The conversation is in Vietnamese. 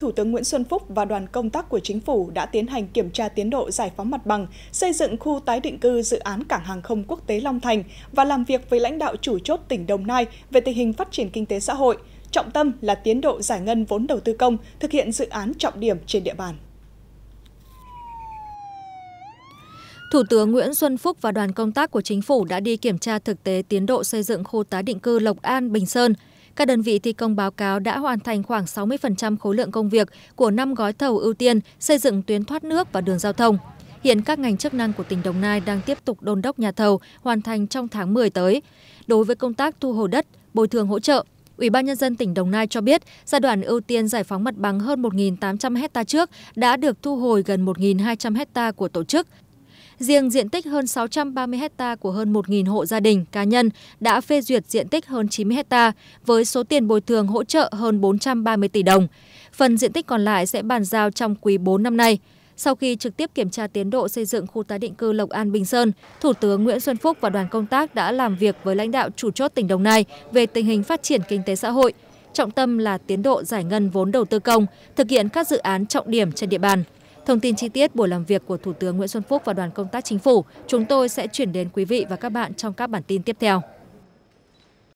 Thủ tướng Nguyễn Xuân Phúc và đoàn công tác của chính phủ đã tiến hành kiểm tra tiến độ giải phóng mặt bằng, xây dựng khu tái định cư dự án cảng hàng không quốc tế Long Thành và làm việc với lãnh đạo chủ chốt tỉnh Đồng Nai về tình hình phát triển kinh tế xã hội, trọng tâm là tiến độ giải ngân vốn đầu tư công, thực hiện dự án trọng điểm trên địa bàn. Thủ tướng Nguyễn Xuân Phúc và đoàn công tác của chính phủ đã đi kiểm tra thực tế tiến độ xây dựng khu tái định cư Lộc An, Bình Sơn. Các đơn vị thi công báo cáo đã hoàn thành khoảng 60% khối lượng công việc của năm gói thầu ưu tiên xây dựng tuyến thoát nước và đường giao thông. Hiện các ngành chức năng của tỉnh Đồng Nai đang tiếp tục đôn đốc nhà thầu hoàn thành trong tháng 10 tới. Đối với công tác thu hồi đất, bồi thường hỗ trợ, Ủy ban nhân dân tỉnh Đồng Nai cho biết, giai đoạn ưu tiên giải phóng mặt bằng hơn 1.800 hecta trước đã được thu hồi gần 1.200 hecta của tổ chức riêng diện tích hơn 630 trăm hectare của hơn 1.000 hộ gia đình cá nhân đã phê duyệt diện tích hơn 90 mươi hectare với số tiền bồi thường hỗ trợ hơn 430 tỷ đồng. Phần diện tích còn lại sẽ bàn giao trong quý 4 năm nay. Sau khi trực tiếp kiểm tra tiến độ xây dựng khu tái định cư Lộc An Bình Sơn, Thủ tướng Nguyễn Xuân Phúc và đoàn công tác đã làm việc với lãnh đạo chủ chốt tỉnh Đồng Nai về tình hình phát triển kinh tế xã hội, trọng tâm là tiến độ giải ngân vốn đầu tư công, thực hiện các dự án trọng điểm trên địa bàn. Thông tin chi tiết buổi làm việc của Thủ tướng Nguyễn Xuân Phúc và đoàn công tác chính phủ chúng tôi sẽ chuyển đến quý vị và các bạn trong các bản tin tiếp theo.